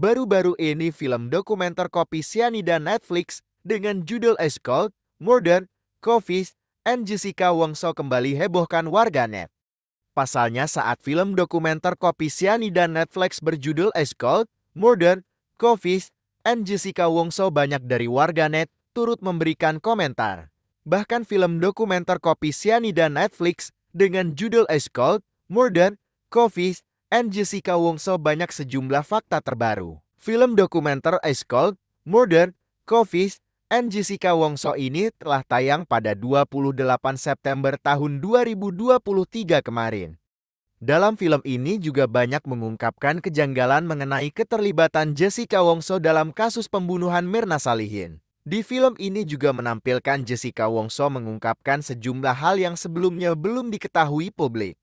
Baru-baru ini film dokumenter kopi Sianida Netflix dengan judul Ice Cold, Murder, Coffees, and Jessica Wongso kembali hebohkan warganet. Pasalnya saat film dokumenter kopi Sianida Netflix berjudul Ice Cold, Murder, Coffees, and Jessica Wongso banyak dari warganet turut memberikan komentar. Bahkan film dokumenter kopi Sianida Netflix dengan judul Ice Cold, Murder, Coffees, and Jessica Wongso banyak sejumlah fakta terbaru. Film dokumenter Ice Cold, Murder, Coffees, and Jessica Wongso ini telah tayang pada 28 September tahun 2023 kemarin. Dalam film ini juga banyak mengungkapkan kejanggalan mengenai keterlibatan Jessica Wongso dalam kasus pembunuhan Mirna Salihin. Di film ini juga menampilkan Jessica Wongso mengungkapkan sejumlah hal yang sebelumnya belum diketahui publik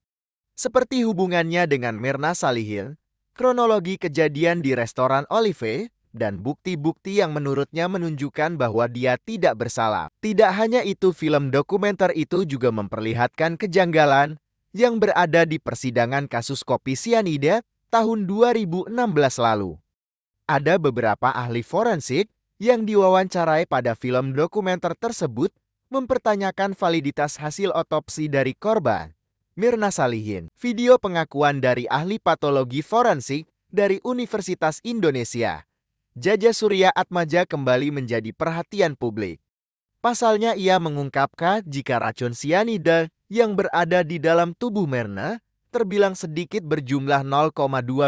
seperti hubungannya dengan Mirna Salihil, kronologi kejadian di restoran Olive, dan bukti-bukti yang menurutnya menunjukkan bahwa dia tidak bersalah. Tidak hanya itu, film dokumenter itu juga memperlihatkan kejanggalan yang berada di persidangan kasus kopi sianida tahun 2016 lalu. Ada beberapa ahli forensik yang diwawancarai pada film dokumenter tersebut mempertanyakan validitas hasil otopsi dari korban Mirna Salihin. Video pengakuan dari ahli patologi forensik dari Universitas Indonesia. Jaja Surya Atmaja kembali menjadi perhatian publik. Pasalnya ia mengungkapkan jika racun sianida yang berada di dalam tubuh Mirna terbilang sedikit berjumlah 0,2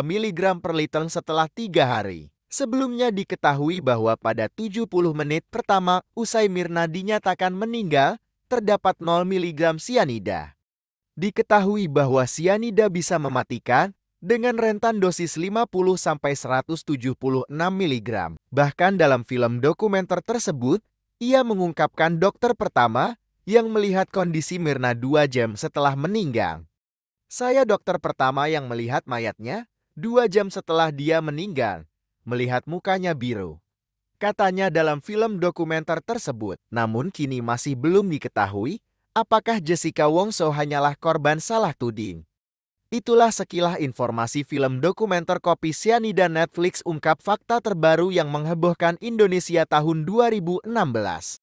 mg per liter setelah tiga hari. Sebelumnya diketahui bahwa pada 70 menit pertama usai Mirna dinyatakan meninggal, terdapat 0 mg sianida diketahui bahwa sianida bisa mematikan dengan rentan dosis 50-176 mg. Bahkan dalam film dokumenter tersebut, ia mengungkapkan dokter pertama yang melihat kondisi Mirna dua jam setelah meninggal. Saya dokter pertama yang melihat mayatnya dua jam setelah dia meninggal, melihat mukanya biru. Katanya dalam film dokumenter tersebut, namun kini masih belum diketahui apakah Jessica Wongso hanyalah korban salah tuding? Itulah sekilah informasi film dokumenter kopi dan Netflix ungkap fakta terbaru yang menghebohkan Indonesia tahun 2016.